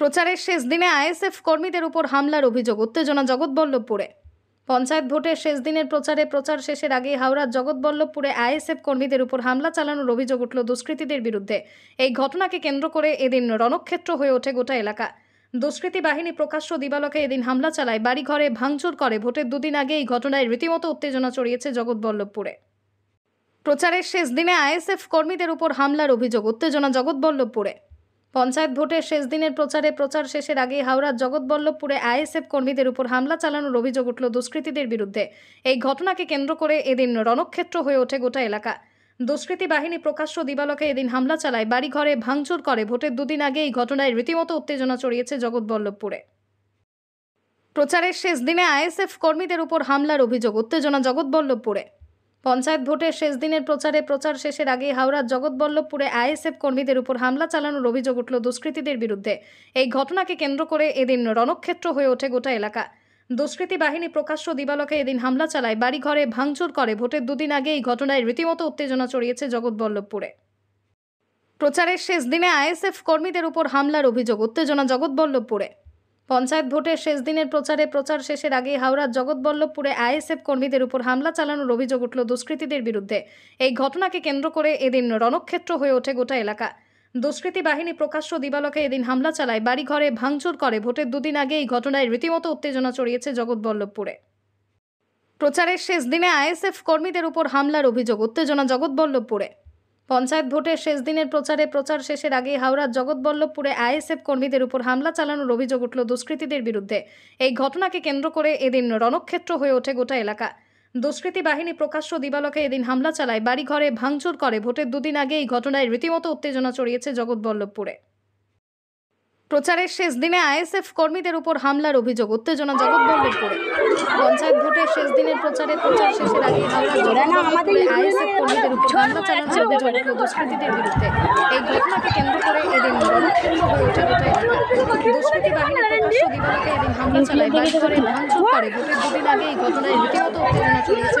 প্রচারের শেষ দিনে আইএসএফ কর্মীদের উপর হামলার অভিযোগ উত্তেজনা জগৎবল্লভপুরে পঞ্চায়েত ভোটের শেষ দিনের প্রচারে প্রচার শেষের আগে হাওড়ার জগৎবল্লভপুরে আইএসএফ কর্মীদের উপর হামলা চালানোর অভিযোগ উঠল দুষ্কৃতীদের বিরুদ্ধে এই ঘটনাকে কেন্দ্র করে এদিন রণক্ষেত্র হয়ে ওঠে গোটা এলাকা দুষ্কৃতী বাহিনী প্রকাশ্য দিবালকে এদিন হামলা চালায় বাড়িঘরে ভাঙচুর করে ভোটের দুদিন আগে এই ঘটনায় রীতিমতো উত্তেজনা চড়িয়েছে জগৎবল্লভপুরে প্রচারের শেষ দিনে আইএসএফ কর্মীদের উপর হামলার অভিযোগ উত্তেজনা জগৎবল্লভপুরে পঞ্চায়েত ভোটের শেষ দিনের প্রচারে প্রচার শেষের আগে হাওড়ার জগৎবল্লভপুরে আইএসএফ কর্মীদের উপর হামলা চালানোর অভিযোগ উঠল দুষ্কৃতীদের বিরুদ্ধে এই ঘটনাকে কেন্দ্র করে এদিন রণক্ষেত্র হয়ে ওঠে গোটা এলাকা দুষ্কৃতী বাহিনী প্রকাশ্য দিবালকে এদিন হামলা চালায় বাড়িঘরে ভাঙচুর করে ভোটের দুদিন আগে এই ঘটনায় রীতিমতো উত্তেজনা চড়িয়েছে জগৎবল্লভপুরে প্রচারের শেষ দিনে আইএসএফ কর্মীদের উপর হামলার অভিযোগ উত্তেজনা জগৎবল্লভপুরে পঞ্চায়েত ভোটের শেষ দিনের প্রচারে প্রচার শেষের আগে হাওড়ার জগৎবল্লভপুরে আইএসএফ কর্মীদের উপর হামলা চালানোর অভিযোগ উঠল দুষ্কৃতীদের বিরুদ্ধে এই ঘটনাকে কেন্দ্র করে এদিন রণক্ষেত্র হয়ে ওঠে গোটা এলাকা দুষ্কৃতী বাহিনী প্রকাশ্য দিবালকে এদিন হামলা চালায় বাড়িঘরে ভাঙচুর করে ভোটের দুদিন আগে এই ঘটনায় রীতিমতো উত্তেজনা চড়িয়েছে জগৎবল্লভপুরে প্রচারের শেষ দিনে আইএসএফ কর্মীদের উপর হামলার অভিযোগ উত্তেজনা জগৎবল্লভপুরে পঞ্চায়েত ভোটের শেষ দিনের প্রচারে প্রচার শেষের আগে হাওড়ার জগৎবল্লভপুরে আইএসএফ কর্মীদের উপর হামলা চালানোর অভিযোগ উঠল দুষ্কৃতীদের বিরুদ্ধে এই ঘটনাকে কেন্দ্র করে এদিন রণক্ষেত্র হয়ে ওঠে গোটা এলাকা দুষ্কৃতী বাহিনী প্রকাশ্য দিবালকে এদিন হামলা চালায় বাড়িঘরে ভাঙচুর করে ভোটের দুদিন আগে এই ঘটনায় রীতিমতো উত্তেজনা চড়িয়েছে জগৎবল্লভপুরে প্রচারের শেষ দিনে আইএসএফ কর্মীদের উপর হামলার অভিযোগ উত্তেজনা জগৎবল্লভপুরে পঞ্চায়েত ভোটের শেষ দিনের প্রচারে প্রচার শেষের আগে হাওড়ার জগৎবল্লভপুরে আইএসএফ কর্মীদের উপর হামলা চালানোর অভিযোগ উঠল দুষ্কৃতীদের বিরুদ্ধে এই ঘটনাকে কেন্দ্র করে এদিন রণক্ষেত্র হয়ে ওঠে গোটা এলাকা দুষ্কৃতী বাহিনী প্রকাশ্য দিবালকে এদিন হামলা চালায় বাড়িঘরে ভাঙচুর করে ভোটের দুদিন আগে এই ঘটনায় রীতিমতো উত্তেজনা চড়িয়েছে জগৎবল্লভপুরে প্রচারের শেষ দিনে আইএসএফ কর্মীদের উপর হামলার অভিযোগ উত্তেজনা করে পঞ্চায়েত ভোটের শেষ দিনের প্রচারে প্রচার শেষের আগে হামলা চালানোর অভিযোগ বিরুদ্ধে এই ঘটনাকে কেন্দ্র করে এদিন বাহিনী প্রকাশ্য এদিন হামলা চালায় করে ভাঙচুর করে ভোটের দুদিন আগে এই ঘটনায় রীতিমতো উত্তেজনা চলেছে